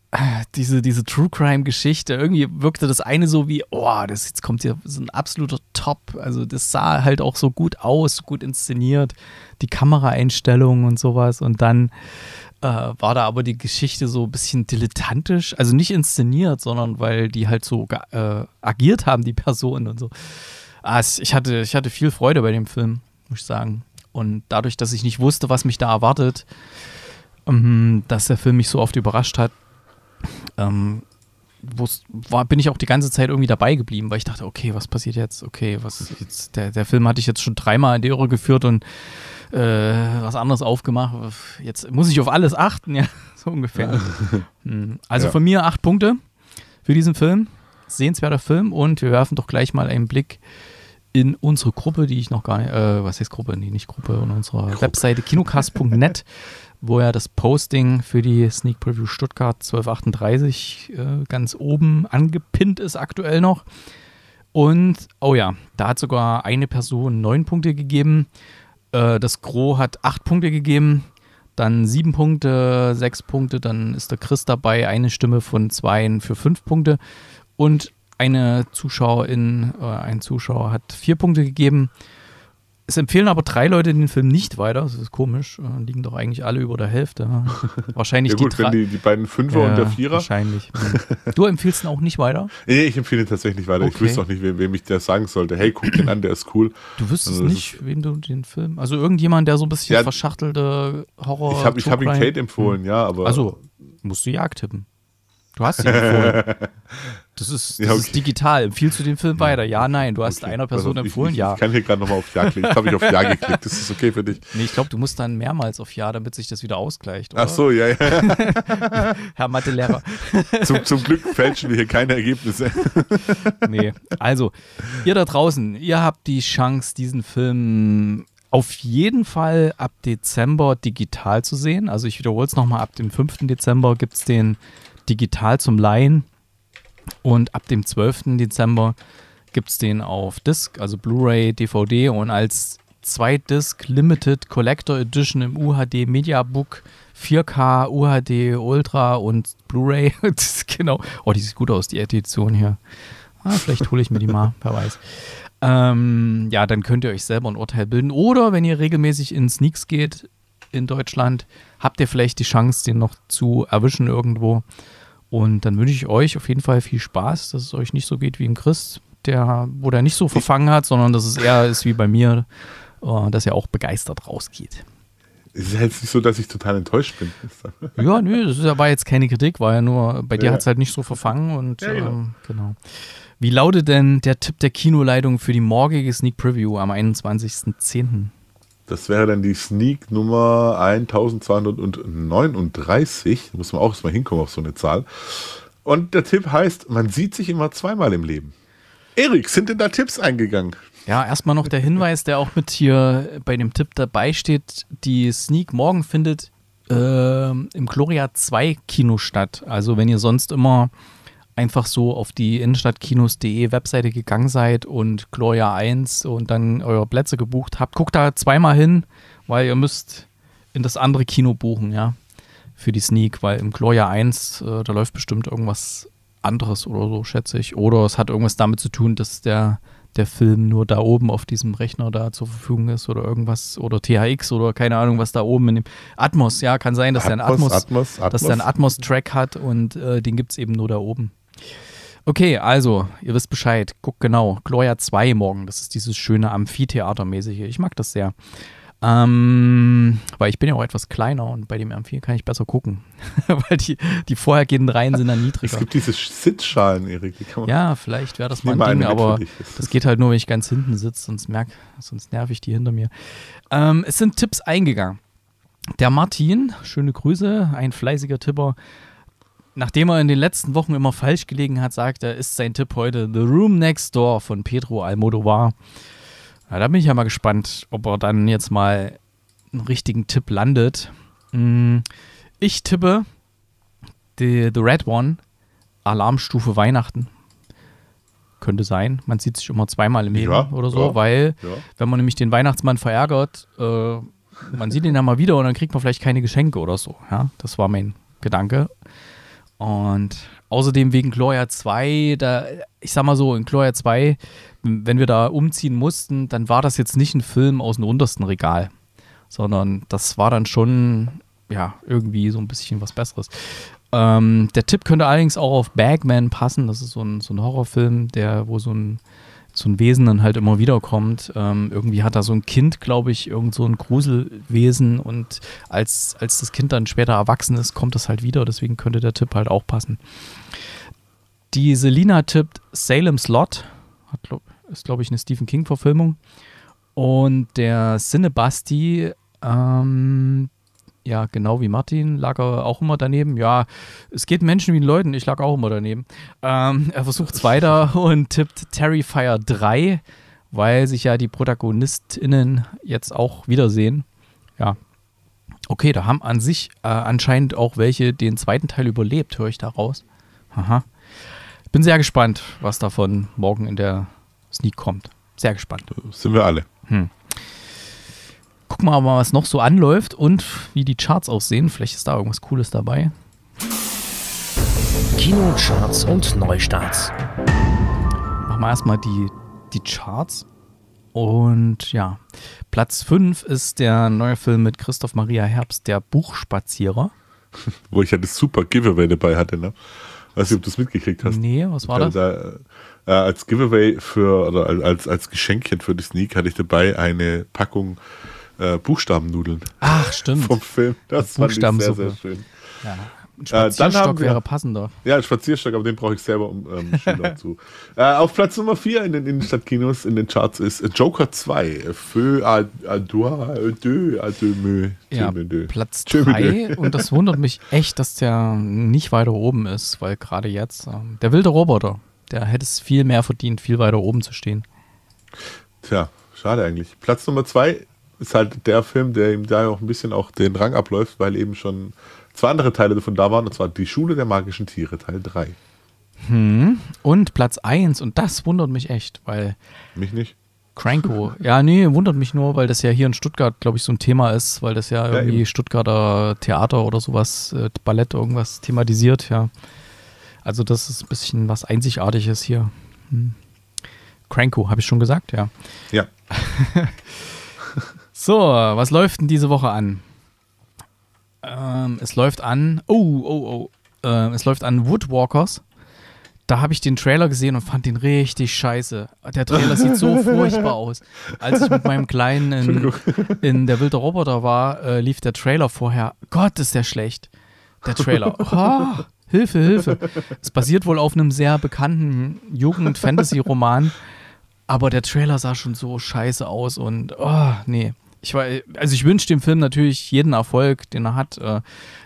diese, diese True Crime-Geschichte, irgendwie wirkte das eine so wie, oh, das jetzt kommt hier so ein absoluter Top. Also das sah halt auch so gut aus, gut inszeniert, die Kameraeinstellungen und sowas. Und dann äh, war da aber die Geschichte so ein bisschen dilettantisch, also nicht inszeniert, sondern weil die halt so äh, agiert haben, die Personen und so. Ah, ich, hatte, ich hatte viel Freude bei dem Film, muss ich sagen. Und dadurch, dass ich nicht wusste, was mich da erwartet, ähm, dass der Film mich so oft überrascht hat, ähm, war, bin ich auch die ganze Zeit irgendwie dabei geblieben, weil ich dachte, okay, was passiert jetzt? Okay, was jetzt, der, der Film hatte ich jetzt schon dreimal in die Irre geführt und äh, was anderes aufgemacht. Jetzt muss ich auf alles achten, ja, so ungefähr. Ja. Hm, also ja. von mir acht Punkte für diesen Film. Sehenswerter Film und wir werfen doch gleich mal einen Blick in unsere Gruppe, die ich noch gar nicht, äh, was heißt Gruppe? Nee, nicht Gruppe, in unserer Gruppe. Webseite kinocast.net. wo ja das Posting für die Sneak Preview Stuttgart 1238 äh, ganz oben angepinnt ist aktuell noch. Und, oh ja, da hat sogar eine Person neun Punkte gegeben. Äh, das Gro hat acht Punkte gegeben. Dann sieben Punkte, sechs Punkte. Dann ist der Chris dabei. Eine Stimme von zwei für fünf Punkte. Und eine Zuschauerin, äh, ein Zuschauer hat vier Punkte gegeben. Es empfehlen aber drei Leute den Film nicht weiter. Das ist komisch. Äh, liegen doch eigentlich alle über der Hälfte. Ne? Wahrscheinlich ja, gut, die, die, die beiden Fünfer ja, und der Vierer. Wahrscheinlich. du empfiehlst ihn auch nicht weiter? Nee, ich empfehle ihn tatsächlich weiter. Okay. Ich wüsste auch nicht, wem, wem, ich der sagen sollte. Hey, guck den an, der ist cool. Du wüsstest also, nicht, wem du den Film. Also irgendjemand, der so ein bisschen ja, verschachtelte Horror. Ich habe hab ihn Kate empfohlen, hm. ja, aber. Also musst du Jagd tippen. Du hast ihn empfohlen. Das ist, das ja, okay. ist digital. Empfiehlst du den Film weiter? Ja, nein. Du hast okay. einer Person also, empfohlen, ich, ja. Ich kann hier gerade nochmal auf Ja klicken. Jetzt habe ich auf Ja geklickt. Das ist okay für dich. Nee, ich glaube, du musst dann mehrmals auf Ja, damit sich das wieder ausgleicht. Oder? Ach so, ja, ja. Herr Mathelehrer. Zum, zum Glück fälschen wir hier keine Ergebnisse. nee. Also, ihr da draußen, ihr habt die Chance, diesen Film auf jeden Fall ab Dezember digital zu sehen. Also ich wiederhole es nochmal, ab dem 5. Dezember gibt es den digital zum Laien. Und ab dem 12. Dezember gibt es den auf Disc, also Blu-ray, DVD und als 2-Disc Limited Collector Edition im UHD Mediabook 4K, UHD Ultra und Blu-ray. genau. Oh, die sieht gut aus, die Edition hier. Ah, vielleicht hole ich mir die mal, wer weiß. Ähm, ja, dann könnt ihr euch selber ein Urteil bilden. Oder wenn ihr regelmäßig in Sneaks geht in Deutschland, habt ihr vielleicht die Chance, den noch zu erwischen irgendwo. Und dann wünsche ich euch auf jeden Fall viel Spaß, dass es euch nicht so geht wie im Christ, der, wo der nicht so verfangen hat, sondern dass es eher ist wie bei mir, äh, dass er auch begeistert rausgeht. Es ist halt nicht so, dass ich total enttäuscht bin. ja, nö, das war jetzt keine Kritik, war ja nur, bei dir ja. hat es halt nicht so verfangen und ja, genau. Ähm, genau. Wie lautet denn der Tipp der Kinoleitung für die morgige Sneak Preview am 21.10.? Das wäre dann die Sneak Nummer 1239. Da muss man auch erstmal hinkommen auf so eine Zahl. Und der Tipp heißt, man sieht sich immer zweimal im Leben. Erik, sind denn da Tipps eingegangen? Ja, erstmal noch der Hinweis, der auch mit hier bei dem Tipp dabei steht. Die Sneak morgen findet äh, im Gloria 2 Kino statt. Also wenn ihr sonst immer einfach so auf die Innenstadtkinos.de Webseite gegangen seid und Gloria 1 und dann eure Plätze gebucht habt, guckt da zweimal hin, weil ihr müsst in das andere Kino buchen, ja, für die Sneak, weil im Gloria 1, äh, da läuft bestimmt irgendwas anderes oder so, schätze ich. Oder es hat irgendwas damit zu tun, dass der, der Film nur da oben auf diesem Rechner da zur Verfügung ist oder irgendwas oder THX oder keine Ahnung, was da oben in dem Atmos, ja, kann sein, dass Atmos, der einen Atmos, Atmos, Atmos. Dass der einen Atmos-Track hat und äh, den gibt es eben nur da oben. Okay, also, ihr wisst Bescheid. Guckt genau. Gloria 2 morgen. Das ist dieses schöne Amphitheatermäßige. Ich mag das sehr. Ähm, weil ich bin ja auch etwas kleiner und bei dem m kann ich besser gucken. weil die, die vorhergehenden Reihen sind dann niedriger. Es gibt diese Sitzschalen, Erik. ja, vielleicht wäre das mal ein Ding, aber das geht halt nur, wenn ich ganz hinten sitze, sonst, merk, sonst nerv ich die hinter mir. Ähm, es sind Tipps eingegangen. Der Martin, schöne Grüße, ein fleißiger Tipper, Nachdem er in den letzten Wochen immer falsch gelegen hat, sagt er, ist sein Tipp heute The Room Next Door von Pedro Almodovar. Ja, da bin ich ja mal gespannt, ob er dann jetzt mal einen richtigen Tipp landet. Mm, ich tippe The, The Red One, Alarmstufe Weihnachten. Könnte sein. Man sieht sich immer zweimal im Leben ja, oder so, ja, weil wenn man nämlich den Weihnachtsmann verärgert, äh, man sieht ihn dann mal wieder und dann kriegt man vielleicht keine Geschenke oder so. Ja, das war mein Gedanke. Und außerdem wegen Gloria 2, da, ich sag mal so, in Gloria 2, wenn wir da umziehen mussten, dann war das jetzt nicht ein Film aus dem untersten Regal, sondern das war dann schon, ja, irgendwie so ein bisschen was Besseres. Ähm, der Tipp könnte allerdings auch auf Bagman passen, das ist so ein, so ein Horrorfilm, der, wo so ein so ein Wesen dann halt immer wieder kommt. Ähm, irgendwie hat da so ein Kind, glaube ich, irgend so ein Gruselwesen und als, als das Kind dann später erwachsen ist, kommt das halt wieder. Deswegen könnte der Tipp halt auch passen. Die Selina tippt Salem's Lot, hat, ist, glaube ich, eine Stephen King-Verfilmung. Und der Cinebasti ähm, ja, genau wie Martin lag er auch immer daneben. Ja, es geht Menschen wie den Leuten, ich lag auch immer daneben. Ähm, er versucht es weiter und tippt Terrifier 3, weil sich ja die ProtagonistInnen jetzt auch wiedersehen. Ja. Okay, da haben an sich äh, anscheinend auch welche den zweiten Teil überlebt, höre ich da raus. Aha. Bin sehr gespannt, was davon morgen in der Sneak kommt. Sehr gespannt. Sind wir alle. Hm gucken wir mal, was noch so anläuft und wie die Charts aussehen. Vielleicht ist da irgendwas Cooles dabei. Kinocharts und Neustarts. Machen wir erstmal die, die Charts. Und ja, Platz 5 ist der neue Film mit Christoph Maria Herbst, der Buchspazierer. Wo ich ja das super Giveaway dabei hatte, ne? Weiß nicht, ob du es mitgekriegt hast. Nee, was war das? Da, äh, äh, als Giveaway für, oder als, als Geschenkchen für die Sneak hatte ich dabei eine Packung äh, äh, Buchstabennudeln. Ach, stimmt. Vom Film. Das fand ich sehr, sehr schön. Ja. Äh, ein Spazierstock dann haben wir, wäre passender. Ja, ein Spazierstock, aber den brauche ich selber, um ähm, Schüler zu. Äh, auf Platz Nummer 4 in den Innenstadtkinos, in den Charts ist Joker 2. Feu à, à deux, à deux, à deux, Platz 3 und das wundert mich echt, dass der nicht weiter oben ist, weil gerade jetzt, äh, der wilde Roboter, der hätte es viel mehr verdient, viel weiter oben zu stehen. Tja, schade eigentlich. Platz Nummer 2 ist halt der Film, der ihm da auch ein bisschen auch den Rang abläuft, weil eben schon zwei andere Teile davon da waren, und zwar Die Schule der magischen Tiere, Teil 3. Hm. Und Platz 1, und das wundert mich echt, weil. Mich nicht? Cranko. Ja, nee, wundert mich nur, weil das ja hier in Stuttgart, glaube ich, so ein Thema ist, weil das ja irgendwie ja, Stuttgarter Theater oder sowas, äh, Ballett, irgendwas thematisiert, ja. Also, das ist ein bisschen was Einzigartiges hier. Hm. Cranko, habe ich schon gesagt, ja. Ja. So, was läuft denn diese Woche an? Ähm, es läuft an. Oh, oh, oh. Äh, es läuft an Woodwalkers. Da habe ich den Trailer gesehen und fand den richtig scheiße. Der Trailer sieht so furchtbar aus. Als ich mit meinem Kleinen in, in Der wilde Roboter war, äh, lief der Trailer vorher. Gott, ist der schlecht. Der Trailer. Oh, Hilfe, Hilfe. Es basiert wohl auf einem sehr bekannten Jugend-Fantasy-Roman. Aber der Trailer sah schon so scheiße aus und oh, nee ich war, also ich wünsche dem Film natürlich jeden Erfolg, den er hat. Äh,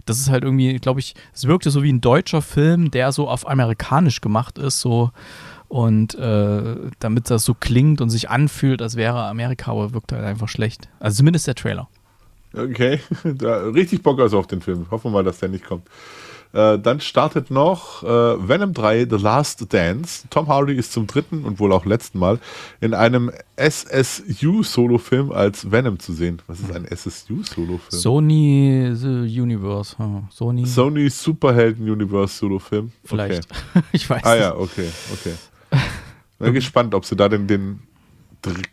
das ist halt irgendwie, glaube ich, es wirkte so wie ein deutscher Film, der so auf amerikanisch gemacht ist, so und äh, damit das so klingt und sich anfühlt, als wäre Amerika, aber wirkt halt einfach schlecht. Also zumindest der Trailer. Okay, da, richtig Bock also auf den Film. Hoffen wir mal, dass der nicht kommt. Äh, dann startet noch äh, Venom 3 The Last Dance. Tom Hardy ist zum dritten und wohl auch letzten Mal in einem SSU-Solo-Film als Venom zu sehen. Was ist ein SSU-Solo-Film? Sony äh, Universe. Huh? Sony, Sony Superhelden-Universe-Solo-Film. Vielleicht. Okay. ich weiß ah, nicht. Ah ja, okay, okay. Bin gespannt, ob sie da den, den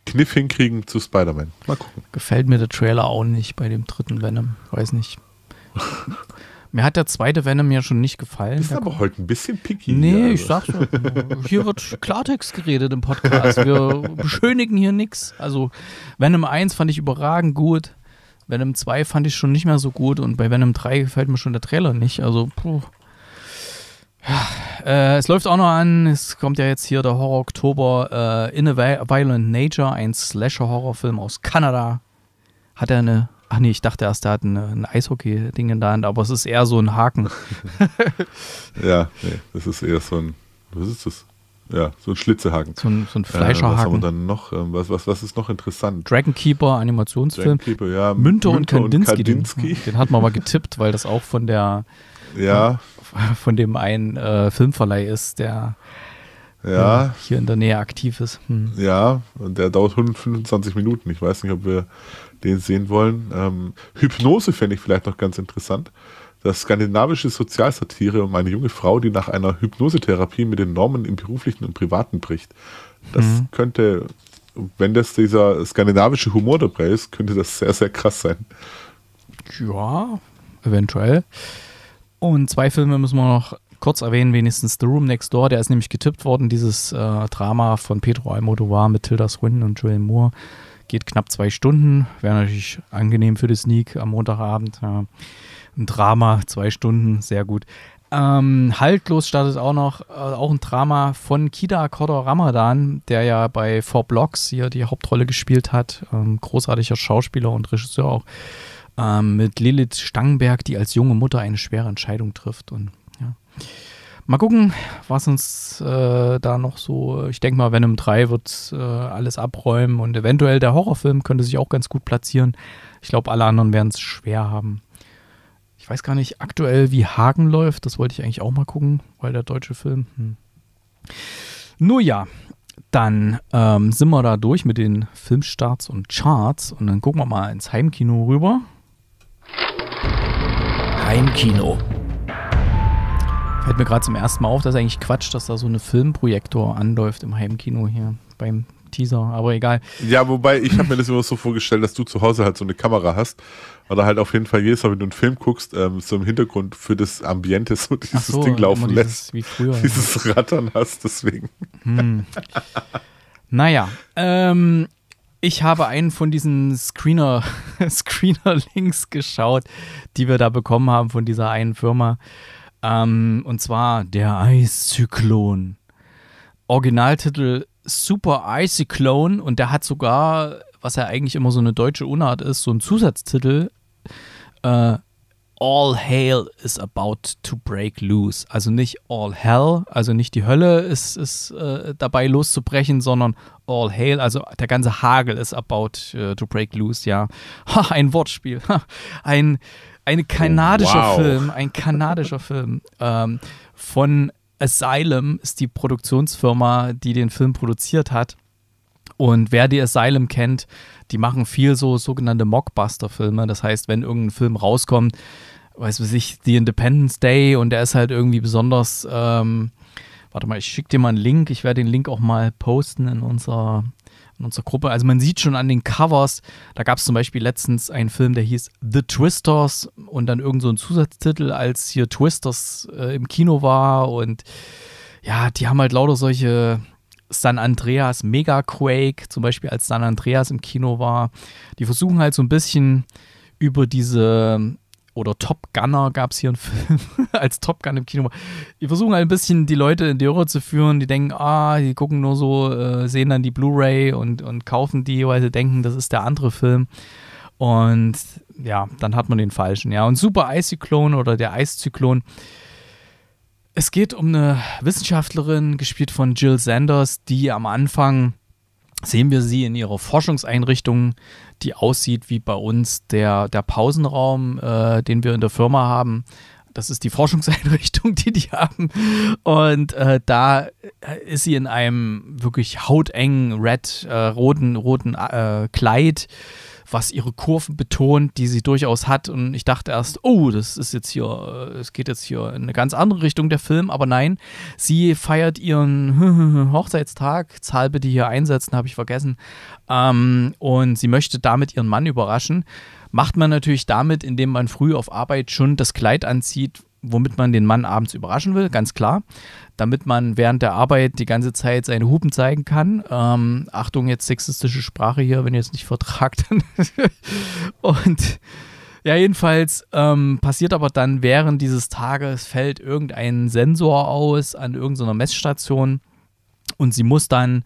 Kniff hinkriegen zu Spider-Man. Mal gucken. Gefällt mir der Trailer auch nicht bei dem dritten Venom. Weiß nicht. Mir hat der zweite Venom ja schon nicht gefallen. Ist aber heute ein bisschen picky. Nee, hier, also. ich sag's ja. Hier wird Klartext geredet im Podcast. Wir beschönigen hier nichts. Also Venom 1 fand ich überragend gut. Venom 2 fand ich schon nicht mehr so gut. Und bei Venom 3 gefällt mir schon der Trailer nicht. Also, puh. Ja, äh, es läuft auch noch an, es kommt ja jetzt hier der Horror Oktober äh, In a Violent Nature, ein Slasher-Horrorfilm aus Kanada. Hat er eine Ach nee, ich dachte erst, der hat ein, ein Eishockey-Ding in der Hand, aber es ist eher so ein Haken. ja, nee, das ist eher so ein, was ist das? Ja, so ein Schlitzehaken. So ein, so ein äh, Fleischerhaken. Äh, was haben wir dann noch? Ähm, was, was, was ist noch interessant? Dragon Keeper, Animationsfilm. Dragon Keeper, ja. Münter, Münter und Kandinsky. Und Kandinsky. Den, den, hat man mal getippt, weil das auch von der. Ja. Von, von dem einen äh, Filmverleih ist, der ja. hier in der Nähe aktiv ist. Hm. Ja, und der dauert 125 Minuten. Ich weiß nicht, ob wir den sehen wollen. Ähm, Hypnose fände ich vielleicht noch ganz interessant. Das skandinavische Sozialsatire um eine junge Frau, die nach einer Hypnosetherapie mit den Normen im beruflichen und privaten bricht. Das hm. könnte, wenn das dieser skandinavische Humor dabei ist, könnte das sehr, sehr krass sein. Ja, eventuell. Und zwei Filme müssen wir noch kurz erwähnen wenigstens The Room Next Door, der ist nämlich getippt worden, dieses äh, Drama von Pedro Almodovar mit Tilda Swinton und Julian Moore. Geht knapp zwei Stunden, wäre natürlich angenehm für die Sneak am Montagabend. Ja. Ein Drama, zwei Stunden, sehr gut. Ähm, Haltlos startet auch noch, äh, auch ein Drama von Kida Kodor Ramadan, der ja bei Four Blocks hier die Hauptrolle gespielt hat. Ähm, großartiger Schauspieler und Regisseur auch. Ähm, mit Lilith Stangenberg, die als junge Mutter eine schwere Entscheidung trifft und Mal gucken, was uns äh, da noch so. Ich denke mal, Venom 3 wird äh, alles abräumen und eventuell der Horrorfilm könnte sich auch ganz gut platzieren. Ich glaube, alle anderen werden es schwer haben. Ich weiß gar nicht aktuell, wie Hagen läuft. Das wollte ich eigentlich auch mal gucken, weil der deutsche Film. Hm. Nur ja, dann ähm, sind wir da durch mit den Filmstarts und Charts und dann gucken wir mal ins Heimkino rüber. Heimkino. Fällt mir gerade zum ersten Mal auf, dass eigentlich Quatsch, dass da so eine Filmprojektor anläuft im Heimkino hier beim Teaser, aber egal. Ja, wobei ich habe mir das immer so vorgestellt, dass du zu Hause halt so eine Kamera hast oder halt auf jeden Fall jedes Mal, wenn du einen Film guckst, ähm, so im Hintergrund für das Ambiente so dieses so, Ding laufen dieses, lässt. Wie früher. Dieses ja. Rattern hast, deswegen. Hm. naja, ähm, ich habe einen von diesen Screener, Screener-Links geschaut, die wir da bekommen haben von dieser einen Firma. Ähm, und zwar der Eiszyklon. Originaltitel Super Icy Clone und der hat sogar, was ja eigentlich immer so eine deutsche Unart ist, so einen Zusatztitel. Äh, All Hail is about to break loose. Also nicht All Hell, also nicht die Hölle ist, ist äh, dabei loszubrechen, sondern All Hail, also der ganze Hagel ist about äh, to break loose, ja. Ha, ein Wortspiel. Ha, ein ein oh, kanadischer wow. Film, ein kanadischer Film ähm, von Asylum ist die Produktionsfirma, die den Film produziert hat. Und wer die Asylum kennt, die machen viel so sogenannte Mockbuster-Filme. Das heißt, wenn irgendein Film rauskommt, weiß man sich, The Independence Day und der ist halt irgendwie besonders. Ähm, warte mal, ich schicke dir mal einen Link. Ich werde den Link auch mal posten in unserer in unserer Gruppe. Also man sieht schon an den Covers, da gab es zum Beispiel letztens einen Film, der hieß The Twisters und dann irgend so ein Zusatztitel, als hier Twisters äh, im Kino war und ja, die haben halt lauter solche San Andreas Mega Quake, zum Beispiel als San Andreas im Kino war. Die versuchen halt so ein bisschen über diese oder Top Gunner gab es hier einen Film als Top Gun im Kino. Die versuchen halt ein bisschen die Leute in die Irre zu führen, die denken, ah, die gucken nur so, äh, sehen dann die Blu-ray und, und kaufen die, weil sie denken, das ist der andere Film. Und ja, dann hat man den falschen. Ja, und Super Eiszyklon oder der Eiszyklon. Es geht um eine Wissenschaftlerin, gespielt von Jill Sanders, die am Anfang sehen wir sie in ihrer Forschungseinrichtung, die aussieht wie bei uns der, der Pausenraum, äh, den wir in der Firma haben. Das ist die Forschungseinrichtung, die die haben. Und äh, da äh, ist sie in einem wirklich hautengen, red, äh, roten, roten äh, Kleid was ihre Kurven betont, die sie durchaus hat. Und ich dachte erst, oh, das ist jetzt hier, äh, es geht jetzt hier in eine ganz andere Richtung der Film. Aber nein, sie feiert ihren Hochzeitstag. Zahl bitte hier einsetzen, habe ich vergessen. Ähm, und sie möchte damit ihren Mann überraschen. Macht man natürlich damit, indem man früh auf Arbeit schon das Kleid anzieht, womit man den Mann abends überraschen will, ganz klar, damit man während der Arbeit die ganze Zeit seine Hupen zeigen kann. Ähm, Achtung, jetzt sexistische Sprache hier, wenn ihr es nicht vertragt. und ja, jedenfalls ähm, passiert aber dann während dieses Tages fällt irgendein Sensor aus an irgendeiner Messstation und sie muss dann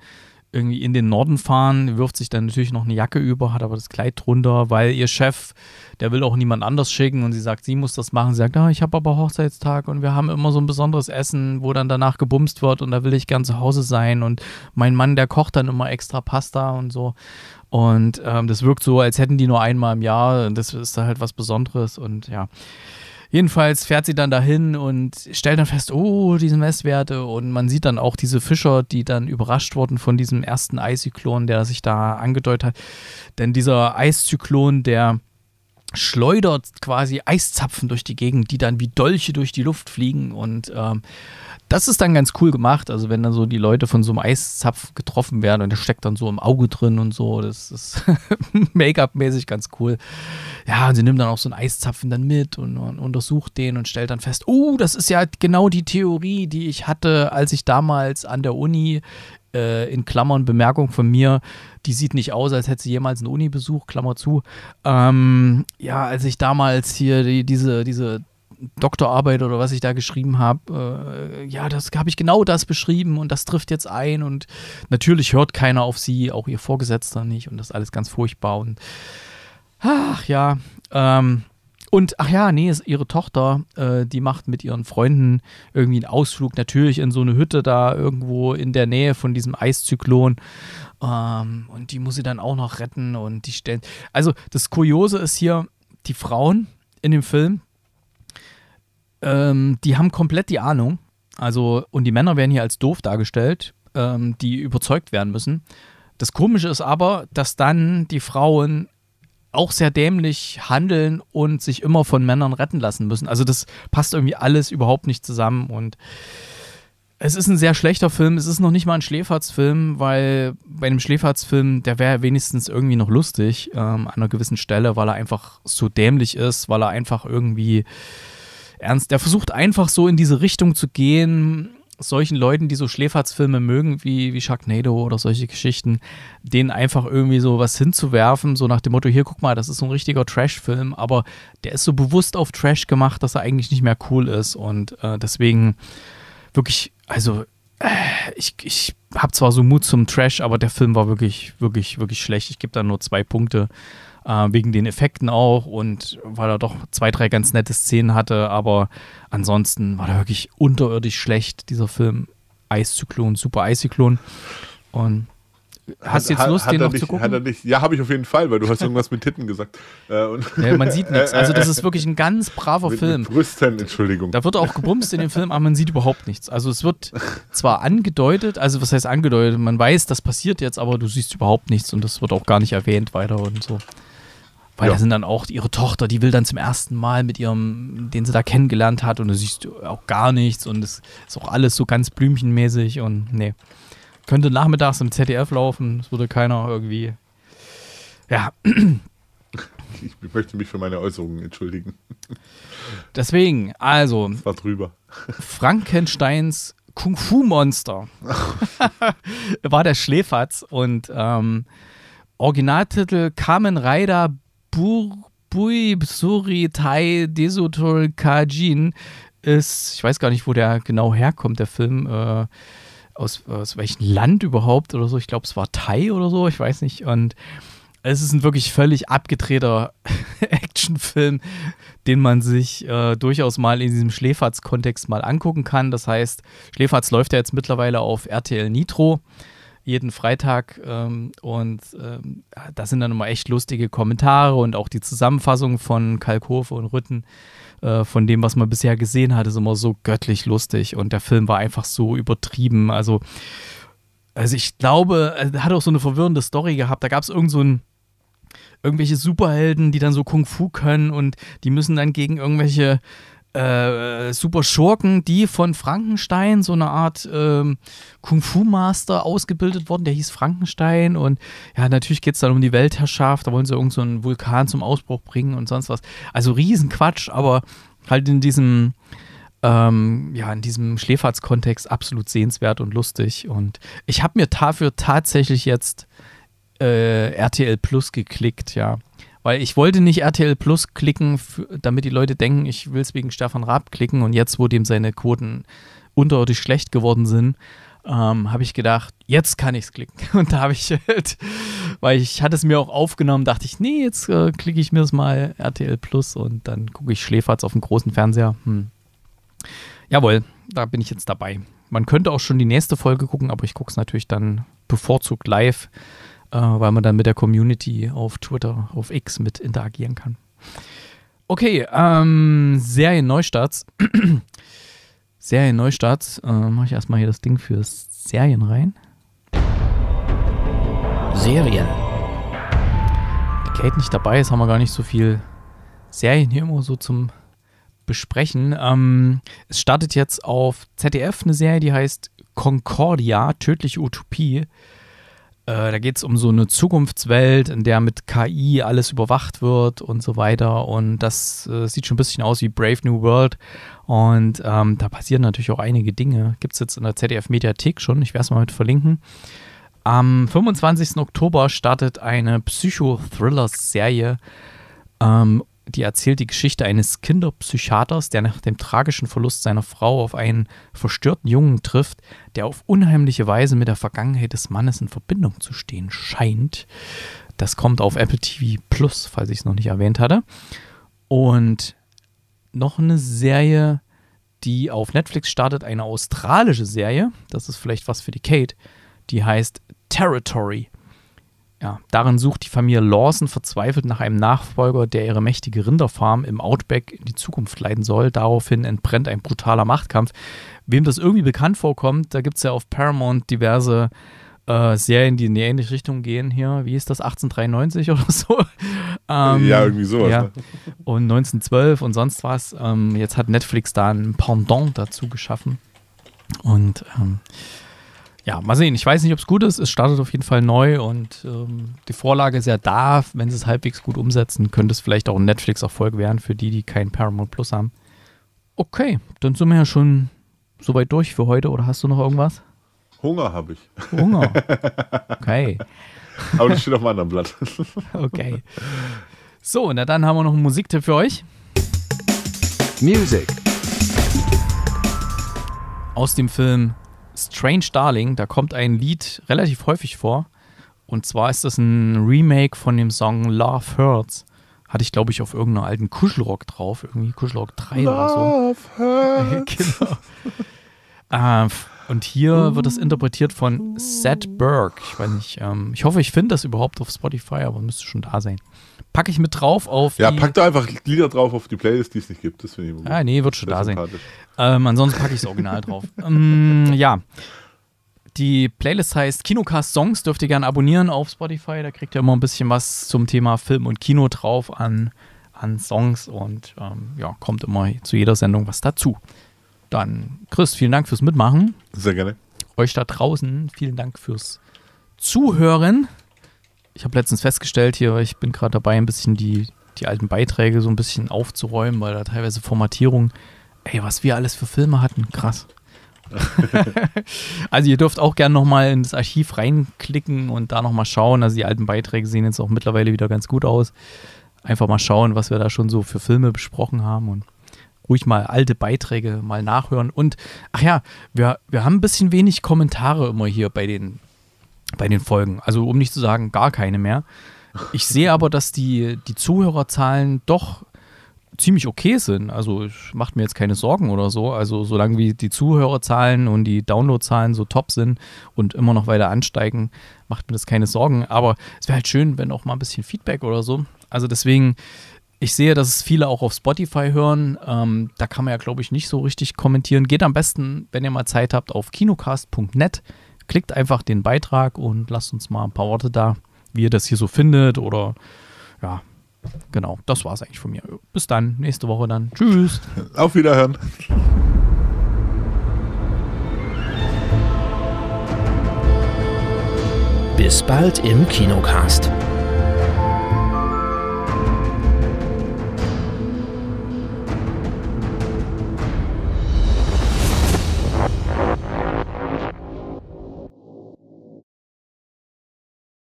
irgendwie in den Norden fahren, wirft sich dann natürlich noch eine Jacke über, hat aber das Kleid drunter, weil ihr Chef, der will auch niemand anders schicken und sie sagt, sie muss das machen. Sie sagt, ah, ich habe aber Hochzeitstag und wir haben immer so ein besonderes Essen, wo dann danach gebumst wird und da will ich gern zu Hause sein und mein Mann, der kocht dann immer extra Pasta und so. Und ähm, das wirkt so, als hätten die nur einmal im Jahr. und Das ist halt was Besonderes und ja. Jedenfalls fährt sie dann dahin und stellt dann fest, oh, diese Messwerte. Und man sieht dann auch diese Fischer, die dann überrascht wurden von diesem ersten Eiszyklon, der sich da angedeutet hat. Denn dieser Eiszyklon, der schleudert quasi Eiszapfen durch die Gegend, die dann wie Dolche durch die Luft fliegen. Und ähm, das ist dann ganz cool gemacht. Also wenn dann so die Leute von so einem Eiszapf getroffen werden und der steckt dann so im Auge drin und so, das ist Make-up-mäßig ganz cool. Ja, und sie nimmt dann auch so einen Eiszapfen dann mit und, und untersucht den und stellt dann fest, oh, das ist ja genau die Theorie, die ich hatte, als ich damals an der Uni äh, in Klammern Bemerkung von mir, die sieht nicht aus, als hätte sie jemals einen Uni-Besuch, Klammer zu. Ähm, ja, als ich damals hier die, diese, diese Doktorarbeit oder was ich da geschrieben habe, äh, ja, das habe ich genau das beschrieben und das trifft jetzt ein und natürlich hört keiner auf sie, auch ihr Vorgesetzter nicht und das ist alles ganz furchtbar und ach ja, ähm, und ach ja, nee, ist ihre Tochter, äh, die macht mit ihren Freunden irgendwie einen Ausflug, natürlich in so eine Hütte da irgendwo in der Nähe von diesem Eiszyklon. Ähm, und die muss sie dann auch noch retten und die stellen. Also das Kuriose ist hier, die Frauen in dem Film, ähm, die haben komplett die Ahnung. Also, und die Männer werden hier als doof dargestellt, ähm, die überzeugt werden müssen. Das Komische ist aber, dass dann die Frauen auch sehr dämlich handeln und sich immer von Männern retten lassen müssen. Also das passt irgendwie alles überhaupt nicht zusammen und es ist ein sehr schlechter Film. Es ist noch nicht mal ein Schläferzfilm, weil bei einem Schläferzfilm, der wäre wenigstens irgendwie noch lustig ähm, an einer gewissen Stelle, weil er einfach so dämlich ist, weil er einfach irgendwie ernst. Der versucht einfach so in diese Richtung zu gehen, solchen Leuten, die so Schläferzfilme mögen, wie, wie Sharknado oder solche Geschichten, denen einfach irgendwie so was hinzuwerfen, so nach dem Motto, hier, guck mal, das ist so ein richtiger Trash-Film, aber der ist so bewusst auf Trash gemacht, dass er eigentlich nicht mehr cool ist. Und äh, deswegen wirklich, also äh, ich, ich habe zwar so Mut zum Trash, aber der Film war wirklich, wirklich, wirklich schlecht. Ich gebe da nur zwei Punkte äh, wegen den Effekten auch und weil er doch zwei, drei ganz nette Szenen hatte, aber ansonsten war er wirklich unterirdisch schlecht, dieser Film. Eiszyklon, Super Eiszyklon. Und Hast du jetzt Lust, hat, den noch nicht, zu gucken? Nicht, ja, habe ich auf jeden Fall, weil du hast irgendwas mit Titten gesagt. Äh, ja, man sieht äh, nichts. Also das äh, ist wirklich ein ganz braver mit, Film. Mit Brüsten, Entschuldigung. Da wird auch gebumst in dem Film, aber man sieht überhaupt nichts. Also es wird zwar angedeutet, also was heißt angedeutet? Man weiß, das passiert jetzt, aber du siehst überhaupt nichts und das wird auch gar nicht erwähnt weiter und so. Weil ja. da sind dann auch ihre Tochter, die will dann zum ersten Mal mit ihrem, den sie da kennengelernt hat und du siehst auch gar nichts und es ist auch alles so ganz blümchenmäßig und nee. Könnte nachmittags im ZDF laufen, es würde keiner irgendwie. Ja. Ich möchte mich für meine Äußerungen entschuldigen. Deswegen, also. Das war drüber. Frankensteins Kung Fu Monster war der Schläfatz und ähm, Originaltitel Kamen Rider Bui Suri Tai Desotol Kajin ist, ich weiß gar nicht, wo der genau herkommt, der Film, äh, aus, aus welchem Land überhaupt oder so. Ich glaube, es war Thai oder so, ich weiß nicht. Und es ist ein wirklich völlig abgedrehter Actionfilm, den man sich äh, durchaus mal in diesem Schläferz-Kontext mal angucken kann. Das heißt, Schläferz läuft ja jetzt mittlerweile auf RTL Nitro jeden Freitag. Ähm, und ähm, da sind dann immer echt lustige Kommentare und auch die Zusammenfassung von Kalkofe und Rütten äh, von dem, was man bisher gesehen hat, ist immer so göttlich lustig. Und der Film war einfach so übertrieben. Also, also ich glaube, er äh, hat auch so eine verwirrende Story gehabt. Da gab es irgend so ein irgendwelche Superhelden, die dann so Kung Fu können und die müssen dann gegen irgendwelche äh, super Schurken, die von Frankenstein, so eine Art ähm, Kung-Fu-Master ausgebildet worden, der hieß Frankenstein. Und ja, natürlich geht es dann um die Weltherrschaft, da wollen sie irgendeinen so Vulkan zum Ausbruch bringen und sonst was. Also Riesenquatsch, aber halt in diesem, ähm, ja, in diesem Schläferz-Kontext absolut sehenswert und lustig. Und ich habe mir dafür tatsächlich jetzt äh, RTL Plus geklickt, ja. Weil ich wollte nicht RTL Plus klicken, damit die Leute denken, ich will es wegen Stefan Raab klicken. Und jetzt, wo dem seine Quoten unterirdisch schlecht geworden sind, ähm, habe ich gedacht, jetzt kann ich es klicken. Und da habe ich, halt, weil ich hatte es mir auch aufgenommen, dachte ich, nee, jetzt äh, klicke ich mir es mal RTL Plus und dann gucke ich Schläferz auf dem großen Fernseher. Hm. Jawohl, da bin ich jetzt dabei. Man könnte auch schon die nächste Folge gucken, aber ich gucke es natürlich dann bevorzugt live äh, weil man dann mit der Community auf Twitter, auf X mit interagieren kann. Okay, ähm, Serien-Neustarts. Serien-Neustarts. Äh, Mache ich erstmal hier das Ding für Serien rein. Serien. Die Kate nicht dabei ist, haben wir gar nicht so viel Serien hier immer so zum Besprechen. Ähm, es startet jetzt auf ZDF eine Serie, die heißt Concordia, tödliche Utopie. Äh, da geht es um so eine Zukunftswelt, in der mit KI alles überwacht wird und so weiter. Und das äh, sieht schon ein bisschen aus wie Brave New World. Und ähm, da passieren natürlich auch einige Dinge. Gibt es jetzt in der ZDF-Mediathek schon. Ich werde es mal mit verlinken. Am 25. Oktober startet eine psycho thriller serie ähm, die erzählt die Geschichte eines Kinderpsychiaters, der nach dem tragischen Verlust seiner Frau auf einen verstörten Jungen trifft, der auf unheimliche Weise mit der Vergangenheit des Mannes in Verbindung zu stehen scheint. Das kommt auf Apple TV Plus, falls ich es noch nicht erwähnt hatte. Und noch eine Serie, die auf Netflix startet, eine australische Serie. Das ist vielleicht was für die Kate. Die heißt Territory. Ja, darin sucht die Familie Lawson verzweifelt nach einem Nachfolger, der ihre mächtige Rinderfarm im Outback in die Zukunft leiten soll. Daraufhin entbrennt ein brutaler Machtkampf. Wem das irgendwie bekannt vorkommt, da gibt es ja auf Paramount diverse äh, Serien, die in die ähnliche Richtung gehen hier. Wie ist das? 1893 oder so? Ähm, ja, irgendwie sowas. Ja. Ne? Und 1912 und sonst was. Ähm, jetzt hat Netflix da ein Pendant dazu geschaffen. Und ähm, ja, mal sehen. Ich weiß nicht, ob es gut ist. Es startet auf jeden Fall neu und ähm, die Vorlage ist ja da. Wenn sie es halbwegs gut umsetzen, könnte es vielleicht auch ein Netflix-Erfolg werden für die, die keinen Paramount Plus haben. Okay, dann sind wir ja schon soweit durch für heute. Oder hast du noch irgendwas? Hunger habe ich. Hunger. Okay. Aber das steht auf einem anderen Blatt. okay. So, na dann haben wir noch einen Musiktipp für euch. Music. Aus dem Film Strange Darling, da kommt ein Lied relativ häufig vor. Und zwar ist das ein Remake von dem Song Love Hurts. Hatte ich, glaube ich, auf irgendeiner alten Kuschelrock drauf. Irgendwie Kuschelrock 3 Love oder so. Love Hurts. genau. äh, und hier wird das interpretiert von Seth Burke. Ich weiß nicht, ähm, ich hoffe, ich finde das überhaupt auf Spotify, aber müsste schon da sein packe ich mit drauf auf. Ja, pack da einfach Lieder drauf auf die Playlist, die es nicht gibt. Das finde ich ah, gut. Ah, nee, wird schon da sein. Ähm, ansonsten packe ich das Original drauf. Ähm, ja. Die Playlist heißt Kinocast Songs. Dürft ihr gerne abonnieren auf Spotify. Da kriegt ihr immer ein bisschen was zum Thema Film und Kino drauf an, an Songs und ähm, ja, kommt immer zu jeder Sendung was dazu. Dann, Chris, vielen Dank fürs Mitmachen. Sehr gerne. Euch da draußen, vielen Dank fürs Zuhören ich habe letztens festgestellt hier, ich bin gerade dabei, ein bisschen die, die alten Beiträge so ein bisschen aufzuräumen, weil da teilweise Formatierung, ey, was wir alles für Filme hatten, krass. also ihr dürft auch gerne nochmal ins Archiv reinklicken und da nochmal schauen. Also die alten Beiträge sehen jetzt auch mittlerweile wieder ganz gut aus. Einfach mal schauen, was wir da schon so für Filme besprochen haben und ruhig mal alte Beiträge mal nachhören. Und ach ja, wir, wir haben ein bisschen wenig Kommentare immer hier bei den bei den Folgen. Also um nicht zu sagen, gar keine mehr. Ich sehe aber, dass die, die Zuhörerzahlen doch ziemlich okay sind. Also macht mir jetzt keine Sorgen oder so. Also solange wie die Zuhörerzahlen und die Downloadzahlen so top sind und immer noch weiter ansteigen, macht mir das keine Sorgen. Aber es wäre halt schön, wenn auch mal ein bisschen Feedback oder so. Also deswegen, ich sehe, dass es viele auch auf Spotify hören. Ähm, da kann man ja, glaube ich, nicht so richtig kommentieren. Geht am besten, wenn ihr mal Zeit habt, auf kinocast.net klickt einfach den Beitrag und lasst uns mal ein paar Worte da, wie ihr das hier so findet oder ja, genau, das war es eigentlich von mir. Bis dann, nächste Woche dann. Tschüss. Auf Wiederhören. Bis bald im Kinocast.